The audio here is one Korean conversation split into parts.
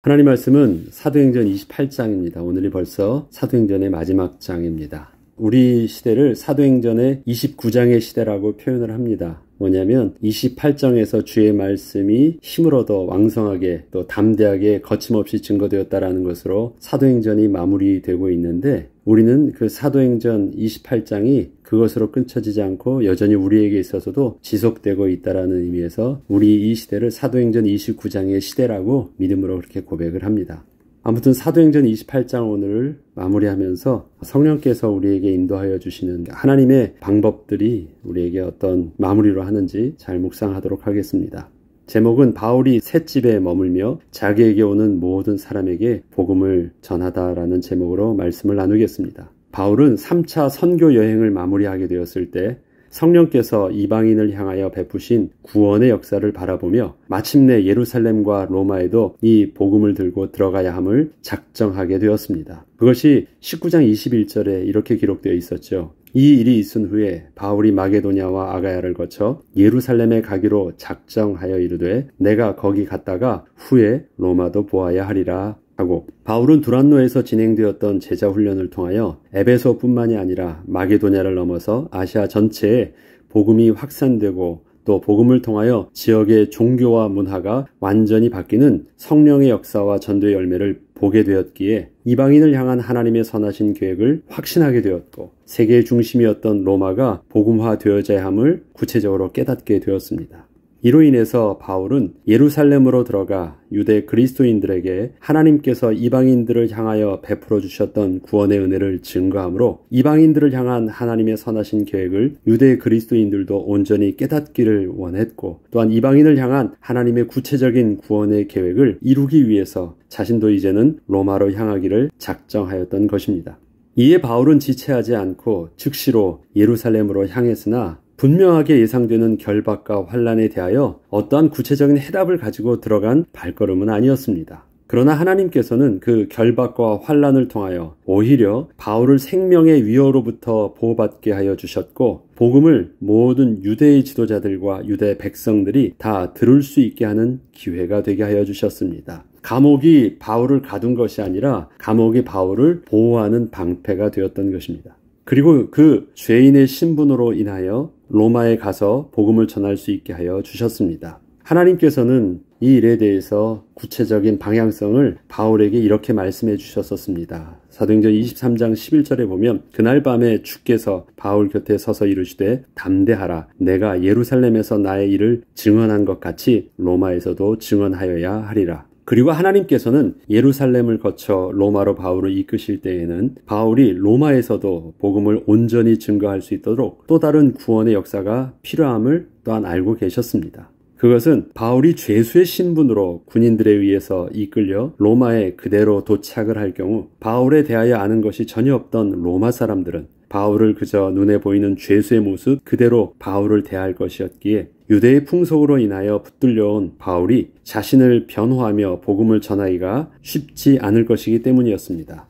하나님 말씀은 사도행전 28장입니다. 오늘이 벌써 사도행전의 마지막 장입니다. 우리 시대를 사도행전의 29장의 시대라고 표현을 합니다. 뭐냐면 28장에서 주의 말씀이 힘을 얻어 왕성하게 또 담대하게 거침없이 증거되었다라는 것으로 사도행전이 마무리되고 있는데 우리는 그 사도행전 28장이 그것으로 끊쳐지지 않고 여전히 우리에게 있어서도 지속되고 있다라는 의미에서 우리 이 시대를 사도행전 29장의 시대라고 믿음으로 그렇게 고백을 합니다. 아무튼 사도행전 28장 오늘 마무리하면서 성령께서 우리에게 인도하여 주시는 하나님의 방법들이 우리에게 어떤 마무리로 하는지 잘 묵상하도록 하겠습니다. 제목은 바울이 셋집에 머물며 자기에게 오는 모든 사람에게 복음을 전하다라는 제목으로 말씀을 나누겠습니다. 바울은 3차 선교 여행을 마무리하게 되었을 때 성령께서 이방인을 향하여 베푸신 구원의 역사를 바라보며 마침내 예루살렘과 로마에도 이 복음을 들고 들어가야 함을 작정하게 되었습니다. 그것이 19장 21절에 이렇게 기록되어 있었죠. 이 일이 있은 후에 바울이 마게도냐와 아가야를 거쳐 예루살렘에 가기로 작정하여 이르되 내가 거기 갔다가 후에 로마도 보아야 하리라 하고 바울은 두란노에서 진행되었던 제자 훈련을 통하여 에베소뿐만이 아니라 마게도냐를 넘어서 아시아 전체에 복음이 확산되고 또 복음을 통하여 지역의 종교와 문화가 완전히 바뀌는 성령의 역사와 전도의 열매를 보게 되었기에 이방인을 향한 하나님의 선하신 계획을 확신하게 되었고 세계의 중심이었던 로마가 복음화되어져야 함을 구체적으로 깨닫게 되었습니다. 이로 인해서 바울은 예루살렘으로 들어가 유대 그리스도인들에게 하나님께서 이방인들을 향하여 베풀어 주셨던 구원의 은혜를 증거함으로 이방인들을 향한 하나님의 선하신 계획을 유대 그리스도인들도 온전히 깨닫기를 원했고 또한 이방인을 향한 하나님의 구체적인 구원의 계획을 이루기 위해서 자신도 이제는 로마로 향하기를 작정하였던 것입니다. 이에 바울은 지체하지 않고 즉시로 예루살렘으로 향했으나 분명하게 예상되는 결박과 환란에 대하여 어떠한 구체적인 해답을 가지고 들어간 발걸음은 아니었습니다. 그러나 하나님께서는 그 결박과 환란을 통하여 오히려 바울을 생명의 위협으로부터 보호받게 하여 주셨고 복음을 모든 유대의 지도자들과 유대 백성들이 다 들을 수 있게 하는 기회가 되게 하여 주셨습니다. 감옥이 바울을 가둔 것이 아니라 감옥이 바울을 보호하는 방패가 되었던 것입니다. 그리고 그 죄인의 신분으로 인하여 로마에 가서 복음을 전할 수 있게 하여 주셨습니다. 하나님께서는 이 일에 대해서 구체적인 방향성을 바울에게 이렇게 말씀해 주셨었습니다. 사도행전 23장 11절에 보면 그날 밤에 주께서 바울 곁에 서서 이르시되 담대하라 내가 예루살렘에서 나의 일을 증언한 것 같이 로마에서도 증언하여야 하리라. 그리고 하나님께서는 예루살렘을 거쳐 로마로 바울을 이끄실 때에는 바울이 로마에서도 복음을 온전히 증거할 수 있도록 또 다른 구원의 역사가 필요함을 또한 알고 계셨습니다. 그것은 바울이 죄수의 신분으로 군인들에 의해서 이끌려 로마에 그대로 도착을 할 경우 바울에 대하여 아는 것이 전혀 없던 로마 사람들은 바울을 그저 눈에 보이는 죄수의 모습 그대로 바울을 대할 것이었기에 유대의 풍속으로 인하여 붙들려온 바울이 자신을 변호하며 복음을 전하기가 쉽지 않을 것이기 때문이었습니다.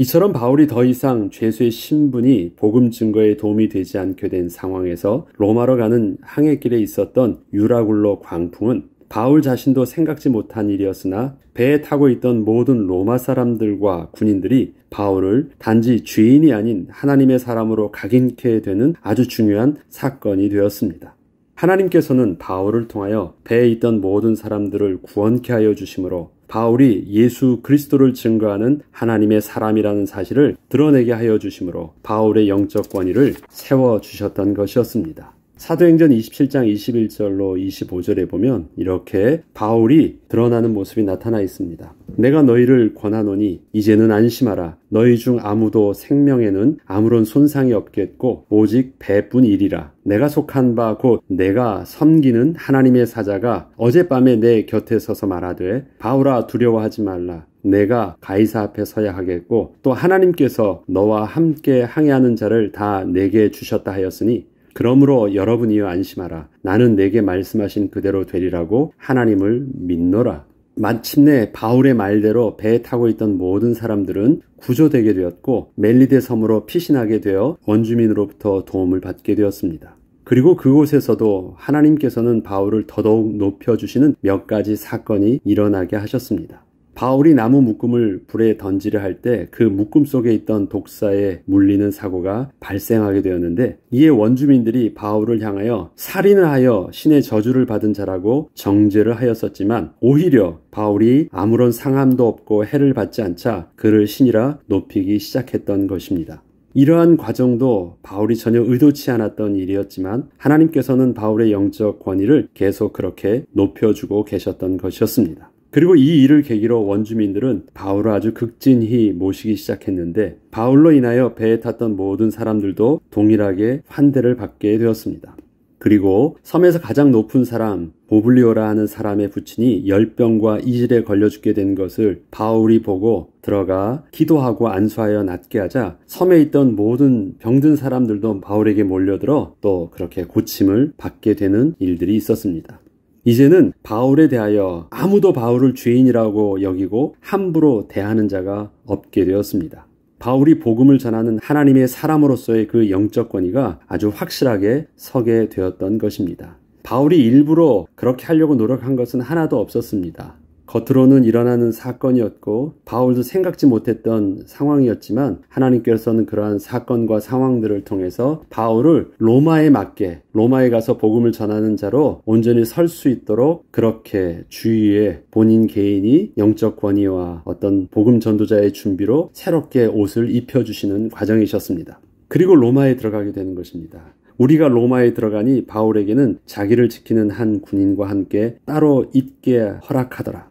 이처럼 바울이 더 이상 죄수의 신분이 복음 증거에 도움이 되지 않게 된 상황에서 로마로 가는 항해길에 있었던 유라굴로 광풍은 바울 자신도 생각지 못한 일이었으나 배에 타고 있던 모든 로마 사람들과 군인들이 바울을 단지 주인이 아닌 하나님의 사람으로 각인케 되는 아주 중요한 사건이 되었습니다. 하나님께서는 바울을 통하여 배에 있던 모든 사람들을 구원케 하여 주심으로 바울이 예수 그리스도를 증거하는 하나님의 사람이라는 사실을 드러내게 하여 주심으로 바울의 영적 권위를 세워 주셨던 것이었습니다. 사도행전 27장 21절로 25절에 보면 이렇게 바울이 드러나는 모습이 나타나 있습니다. 내가 너희를 권하노니 이제는 안심하라. 너희 중 아무도 생명에는 아무런 손상이 없겠고 오직 배뿐이리라. 내가 속한 바 곧 내가 섬기는 하나님의 사자가 어젯밤에 내 곁에 서서 말하되 바울아 두려워하지 말라. 내가 가이사 앞에 서야 하겠고 또 하나님께서 너와 함께 항해하는 자를 다 내게 주셨다 하였으니 그러므로 여러분이여 안심하라. 나는 내게 말씀하신 그대로 되리라고 하나님을 믿노라. 마침내 바울의 말대로 배에 타고 있던 모든 사람들은 구조되게 되었고 멜리데 섬으로 피신하게 되어 원주민으로부터 도움을 받게 되었습니다. 그리고 그곳에서도 하나님께서는 바울을 더더욱 높여주시는 몇 가지 사건이 일어나게 하셨습니다. 바울이 나무 묶음을 불에 던지려 할 때 그 묶음 속에 있던 독사에 물리는 사고가 발생하게 되었는데 이에 원주민들이 바울을 향하여 살인을 하여 신의 저주를 받은 자라고 정죄를 하였었지만 오히려 바울이 아무런 상함도 없고 해를 받지 않자 그를 신이라 높이기 시작했던 것입니다. 이러한 과정도 바울이 전혀 의도치 않았던 일이었지만 하나님께서는 바울의 영적 권위를 계속 그렇게 높여주고 계셨던 것이었습니다. 그리고 이 일을 계기로 원주민들은 바울을 아주 극진히 모시기 시작했는데 바울로 인하여 배에 탔던 모든 사람들도 동일하게 환대를 받게 되었습니다. 그리고 섬에서 가장 높은 사람 보블리오라 하는 사람의 부친이 열병과 이질에 걸려 죽게 된 것을 바울이 보고 들어가 기도하고 안수하여 낫게 하자 섬에 있던 모든 병든 사람들도 바울에게 몰려들어 또 그렇게 고침을 받게 되는 일들이 있었습니다. 이제는 바울에 대하여 아무도 바울을 죄인이라고 여기고 함부로 대하는 자가 없게 되었습니다. 바울이 복음을 전하는 하나님의 사람으로서의 그 영적 권위가 아주 확실하게 서게 되었던 것입니다. 바울이 일부러 그렇게 하려고 노력한 것은 하나도 없었습니다. 겉으로는 일어나는 사건이었고 바울도 생각지 못했던 상황이었지만 하나님께서는 그러한 사건과 상황들을 통해서 바울을 로마에 맞게 로마에 가서 복음을 전하는 자로 온전히 설 수 있도록 그렇게 주위에 본인 개인이 영적 권위와 어떤 복음 전도자의 준비로 새롭게 옷을 입혀주시는 과정이셨습니다. 그리고 로마에 들어가게 되는 것입니다. 우리가 로마에 들어가니 바울에게는 자기를 지키는 한 군인과 함께 따로 입게 허락하더라.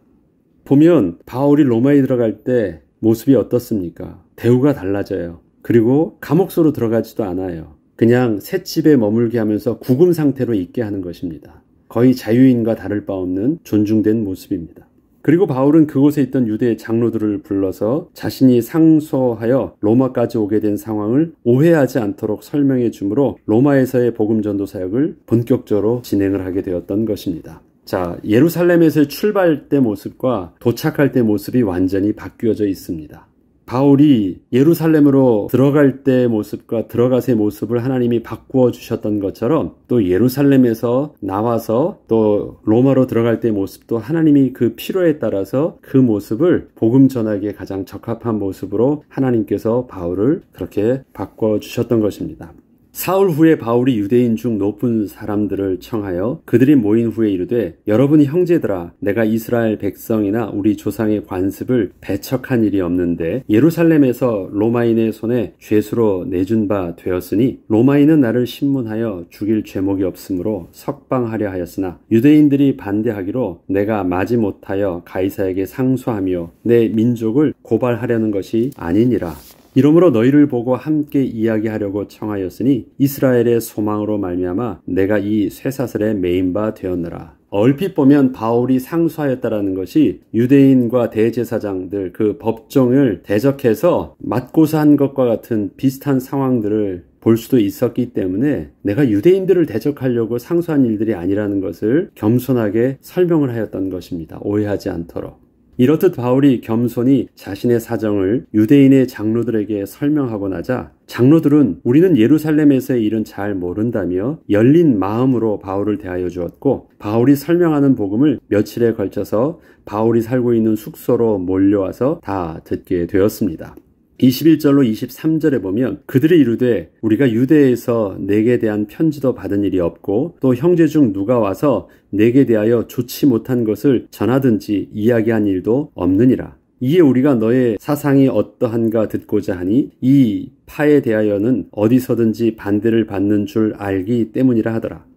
보면 바울이 로마에 들어갈 때 모습이 어떻습니까? 대우가 달라져요. 그리고 감옥소로 들어가지도 않아요. 그냥 새 집에 머물게 하면서 구금 상태로 있게 하는 것입니다. 거의 자유인과 다를 바 없는 존중된 모습입니다. 그리고 바울은 그곳에 있던 유대 장로들을 불러서 자신이 상소하여 로마까지 오게 된 상황을 오해하지 않도록 설명해 주므로 로마에서의 복음 전도 사역을 본격적으로 진행을 하게 되었던 것입니다. 자, 예루살렘에서 출발때 모습과 도착할 때 모습이 완전히 바뀌어져 있습니다. 바울이 예루살렘으로 들어갈 때 모습과 들어가서의 모습을 하나님이 바꾸어 주셨던 것처럼 또 예루살렘에서 나와서 또 로마로 들어갈 때 모습도 하나님이 그 필요에 따라서 그 모습을 복음 전하기에 가장 적합한 모습으로 하나님께서 바울을 그렇게 바꿔 주셨던 것입니다. 사흘 후에 바울이 유대인 중 높은 사람들을 청하여 그들이 모인 후에 이르되 여러분이 형제들아 내가 이스라엘 백성이나 우리 조상의 관습을 배척한 일이 없는데 예루살렘에서 로마인의 손에 죄수로 내준 바 되었으니 로마인은 나를 신문하여 죽일 죄목이 없으므로 석방하려 하였으나 유대인들이 반대하기로 내가 마지 못하여 가이사에게 상소하며 내 민족을 고발하려는 것이 아니니라 이러므로 너희를 보고 함께 이야기하려고 청하였으니 이스라엘의 소망으로 말미암아 내가 이 쇠사슬에 메인 바 되었느라. 얼핏 보면 바울이 상수하였다라는 것이 유대인과 대제사장들 그 법정을 대적해서 맞고사 한 것과 같은 비슷한 상황들을 볼 수도 있었기 때문에 내가 유대인들을 대적하려고 상수한 일들이 아니라는 것을 겸손하게 설명을 하였던 것입니다. 오해하지 않도록. 이렇듯 바울이 겸손히 자신의 사정을 유대인의 장로들에게 설명하고 나자 장로들은 우리는 예루살렘에서의 일은 잘 모른다며 열린 마음으로 바울을 대하여 주었고 바울이 설명하는 복음을 며칠에 걸쳐서 바울이 살고 있는 숙소로 몰려와서 다 듣게 되었습니다. 21절로 23절에 보면 그들이 이르되 우리가 유대에서 내게 대한 편지도 받은 일이 없고 또 형제 중 누가 와서 내게 대하여 좋지 못한 것을 전하든지 이야기한 일도 없느니라. 이에 우리가 너의 사상이 어떠한가 듣고자 하니 이 파에 대하여는 어디서든지 반대를 받는 줄 알기 때문이라 하더라.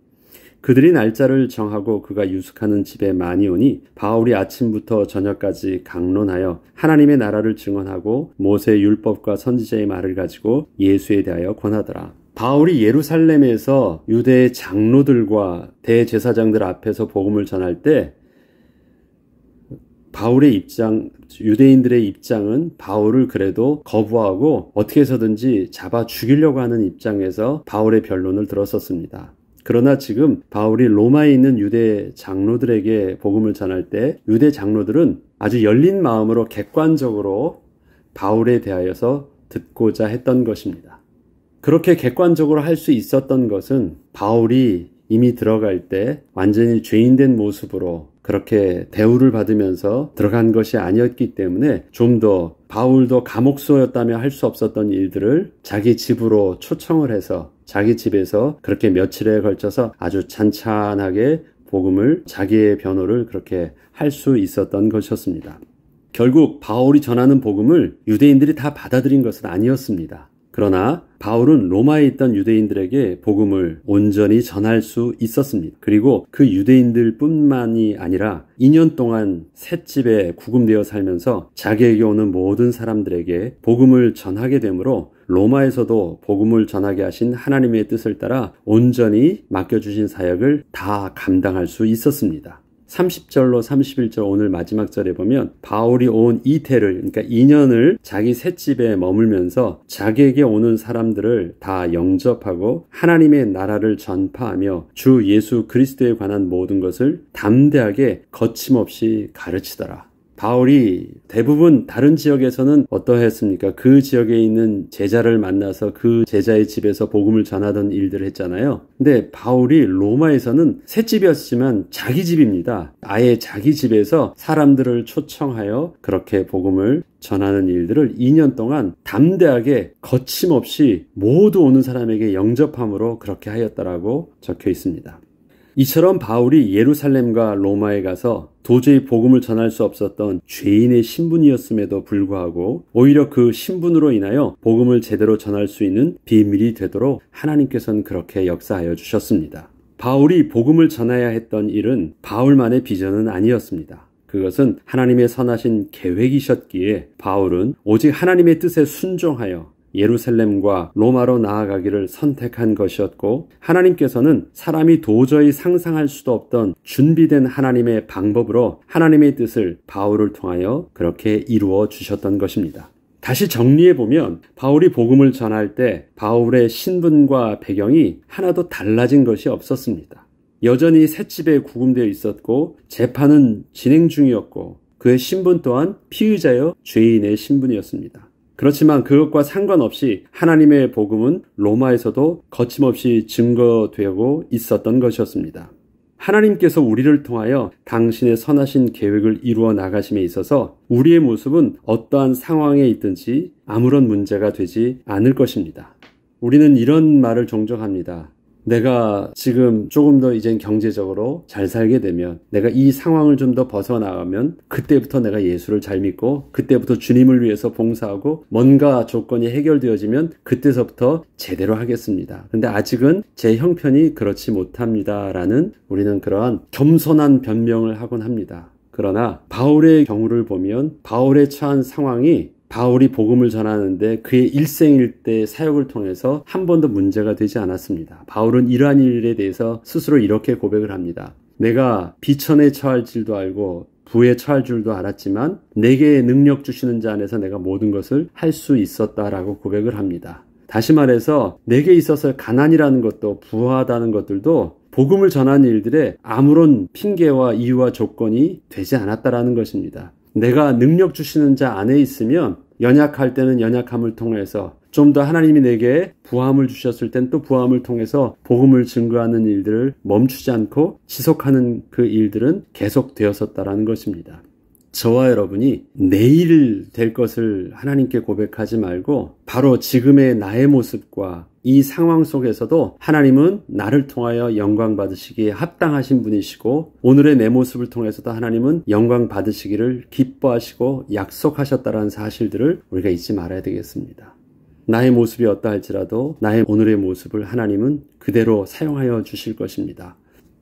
그들이 날짜를 정하고 그가 유숙하는 집에 많이 오니 바울이 아침부터 저녁까지 강론하여 하나님의 나라를 증언하고 모세 율법과 선지자의 말을 가지고 예수에 대하여 권하더라. 바울이 예루살렘에서 유대의 장로들과 대제사장들 앞에서 복음을 전할 때 바울의 입장, 유대인들의 입장은 바울을 그래도 거부하고 어떻게 해서든지 잡아 죽이려고 하는 입장에서 바울의 변론을 들었었습니다. 그러나 지금 바울이 로마에 있는 유대 장로들에게 복음을 전할 때 유대 장로들은 아주 열린 마음으로 객관적으로 바울에 대하여서 듣고자 했던 것입니다. 그렇게 객관적으로 할 수 있었던 것은 바울이 이미 들어갈 때 완전히 죄인된 모습으로 그렇게 대우를 받으면서 들어간 것이 아니었기 때문에 좀 더 바울도 감옥소였다며 할 수 없었던 일들을 자기 집으로 초청을 해서 자기 집에서 그렇게 며칠에 걸쳐서 아주 찬찬하게 복음을 자기의 변호를 그렇게 할 수 있었던 것이었습니다. 결국 바울이 전하는 복음을 유대인들이 다 받아들인 것은 아니었습니다. 그러나 바울은 로마에 있던 유대인들에게 복음을 온전히 전할 수 있었습니다. 그리고 그 유대인들 뿐만이 아니라 2년 동안 셋집에 구금되어 살면서 자기에게 오는 모든 사람들에게 복음을 전하게 되므로 로마에서도 복음을 전하게 하신 하나님의 뜻을 따라 온전히 맡겨주신 사역을 다 감당할 수 있었습니다. 30절로 31절 오늘 마지막 절에 보면 바울이 온 이태를 그러니까 2년을 자기 셋집에 머물면서 자기에게 오는 사람들을 다 영접하고 하나님의 나라를 전파하며 주 예수 그리스도에 관한 모든 것을 담대하게 거침없이 가르치더라. 바울이 대부분 다른 지역에서는 어떠했습니까? 그 지역에 있는 제자를 만나서 그 제자의 집에서 복음을 전하던 일들을 했잖아요. 근데 바울이 로마에서는 새집이었지만 자기 집입니다. 아예 자기 집에서 사람들을 초청하여 그렇게 복음을 전하는 일들을 2년 동안 담대하게 거침없이 모두 오는 사람에게 영접함으로 그렇게 하였다라고 적혀 있습니다. 이처럼 바울이 예루살렘과 로마에 가서 도저히 복음을 전할 수 없었던 죄인의 신분이었음에도 불구하고 오히려 그 신분으로 인하여 복음을 제대로 전할 수 있는 비밀이 되도록 하나님께서는 그렇게 역사하여 주셨습니다. 바울이 복음을 전해야 했던 일은 바울만의 비전은 아니었습니다. 그것은 하나님의 선하신 계획이셨기에 바울은 오직 하나님의 뜻에 순종하여 예루살렘과 로마로 나아가기를 선택한 것이었고 하나님께서는 사람이 도저히 상상할 수도 없던 준비된 하나님의 방법으로 하나님의 뜻을 바울을 통하여 그렇게 이루어 주셨던 것입니다. 다시 정리해 보면 바울이 복음을 전할 때 바울의 신분과 배경이 하나도 달라진 것이 없었습니다. 여전히 새집에 구금되어 있었고 재판은 진행 중이었고 그의 신분 또한 피의자여 죄인의 신분이었습니다. 그렇지만 그것과 상관없이 하나님의 복음은 로마에서도 거침없이 증거되고 있었던 것이었습니다. 하나님께서 우리를 통하여 당신의 선하신 계획을 이루어 나가심에 있어서 우리의 모습은 어떠한 상황에 있든지 아무런 문제가 되지 않을 것입니다. 우리는 이런 말을 종종 합니다. 내가 지금 조금 더 이젠 경제적으로 잘 살게 되면 내가 이 상황을 좀 더 벗어나가면 그때부터 내가 예수를 잘 믿고 그때부터 주님을 위해서 봉사하고 뭔가 조건이 해결되어지면 그때서부터 제대로 하겠습니다. 근데 아직은 제 형편이 그렇지 못합니다라는 우리는 그러한 겸손한 변명을 하곤 합니다. 그러나 바울의 경우를 보면 바울의 처한 상황이 바울이 복음을 전하는데 그의 일생일 대 사역을 통해서 한 번도 문제가 되지 않았습니다. 바울은 이러한 일에 대해서 스스로 이렇게 고백을 합니다. 내가 비천에 처할 줄도 알고 부에 처할 줄도 알았지만 내게 능력 주시는 자 안에서 내가 모든 것을 할 수 있었다라고 고백을 합니다. 다시 말해서 내게 있어서 가난이라는 것도 부하다는 것들도 복음을 전하는 일들에 아무런 핑계와 이유와 조건이 되지 않았다라는 것입니다. 내가 능력 주시는 자 안에 있으면 연약할 때는 연약함을 통해서 좀 더 하나님이 내게 부함을 주셨을 땐 또 부함을 통해서 복음을 증거하는 일들을 멈추지 않고 지속하는 그 일들은 계속되었었다라는 것입니다. 저와 여러분이 내일 될 것을 하나님께 고백하지 말고 바로 지금의 나의 모습과 이 상황 속에서도 하나님은 나를 통하여 영광 받으시기에 합당하신 분이시고 오늘의 내 모습을 통해서도 하나님은 영광 받으시기를 기뻐하시고 약속하셨다라는 사실들을 우리가 잊지 말아야 되겠습니다. 나의 모습이 어떠할지라도 나의 오늘의 모습을 하나님은 그대로 사용하여 주실 것입니다.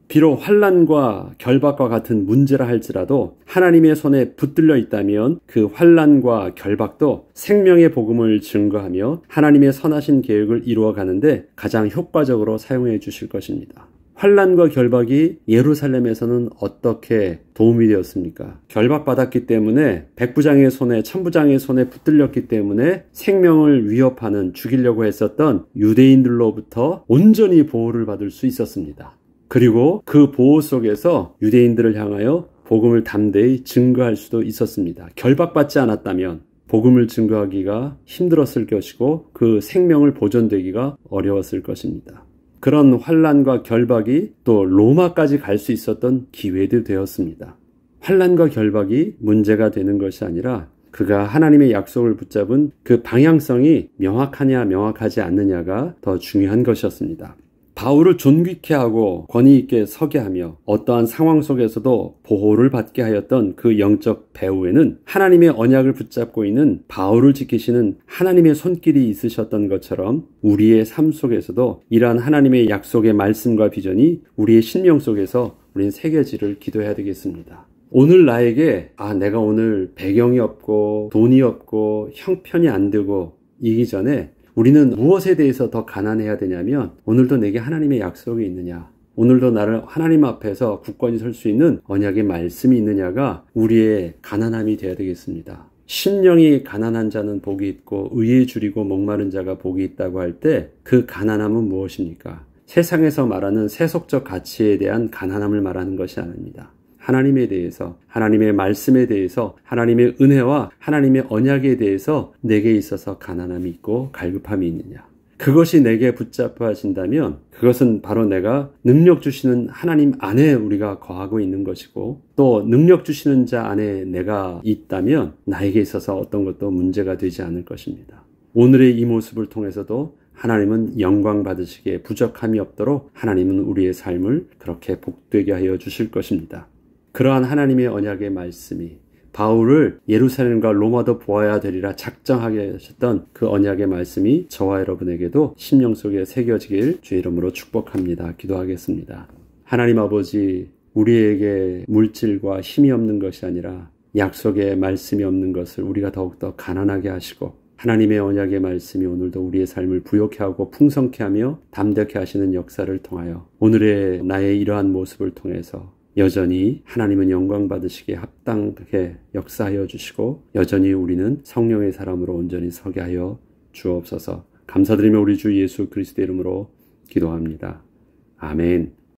비록 환란과 결박과 같은 문제라 할지라도 하나님의 손에 붙들려 있다면 그 환란과 결박도 생명의 복음을 증거하며 하나님의 선하신 계획을 이루어 가는데 가장 효과적으로 사용해 주실 것입니다. 환란과 결박이 예루살렘에서는 어떻게 도움이 되었습니까? 결박받았기 때문에 백부장의 손에 천부장의 손에 붙들렸기 때문에 생명을 위협하는 죽이려고 했었던 유대인들로부터 온전히 보호를 받을 수 있었습니다. 그리고 그 보호 속에서 유대인들을 향하여 복음을 담대히 증거할 수도 있었습니다. 결박받지 않았다면 복음을 증거하기가 힘들었을 것이고 그 생명을 보존되기가 어려웠을 것입니다. 그런 환란과 결박이 또 로마까지 갈 수 있었던 기회도 되었습니다. 환란과 결박이 문제가 되는 것이 아니라 그가 하나님의 약속을 붙잡은 그 방향성이 명확하냐 명확하지 않느냐가 더 중요한 것이었습니다. 바울을 존귀케 하고 권위 있게 서게 하며 어떠한 상황 속에서도 보호를 받게 하였던 그 영적 배후에는 하나님의 언약을 붙잡고 있는 바울을 지키시는 하나님의 손길이 있으셨던 것처럼 우리의 삶 속에서도 이러한 하나님의 약속의 말씀과 비전이 우리의 신명 속에서 우린 새겨지를 기도해야 되겠습니다. 오늘 나에게 아 내가 오늘 배경이 없고 돈이 없고 형편이 안 되고 이기 전에 우리는 무엇에 대해서 더 가난해야 되냐면 오늘도 내게 하나님의 약속이 있느냐 오늘도 나를 하나님 앞에서 굳건히 설 수 있는 언약의 말씀이 있느냐가 우리의 가난함이 되어야 되겠습니다. 심령이 가난한 자는 복이 있고 의에 줄이고 목마른 자가 복이 있다고 할 때 그 가난함은 무엇입니까? 세상에서 말하는 세속적 가치에 대한 가난함을 말하는 것이 아닙니다. 하나님에 대해서, 하나님의 말씀에 대해서, 하나님의 은혜와 하나님의 언약에 대해서 내게 있어서 가난함이 있고 갈급함이 있느냐. 그것이 내게 붙잡혀하신다면 그것은 바로 내가 능력 주시는 하나님 안에 우리가 거하고 있는 것이고 또 능력 주시는 자 안에 내가 있다면 나에게 있어서 어떤 것도 문제가 되지 않을 것입니다. 오늘의 이 모습을 통해서도 하나님은 영광 받으시기에 부족함이 없도록 하나님은 우리의 삶을 그렇게 복되게 하여 주실 것입니다. 그러한 하나님의 언약의 말씀이 바울을 예루살렘과 로마도 보아야 되리라 작정하게 하셨던 그 언약의 말씀이 저와 여러분에게도 심령 속에 새겨지길 주의 이름으로 축복합니다. 기도하겠습니다. 하나님 아버지, 우리에게 물질과 힘이 없는 것이 아니라 약속의 말씀이 없는 것을 우리가 더욱더 가난하게 하시고 하나님의 언약의 말씀이 오늘도 우리의 삶을 부욕케 하고 풍성케 하며 담대케 하시는 역사를 통하여 오늘의 나의 이러한 모습을 통해서 여전히 하나님은 영광 받으시기에 합당하게 역사하여 주시고 여전히 우리는 성령의 사람으로 온전히 서게 하여 주옵소서. 감사드리며 우리 주 예수 그리스도 이름으로 기도합니다. 아멘.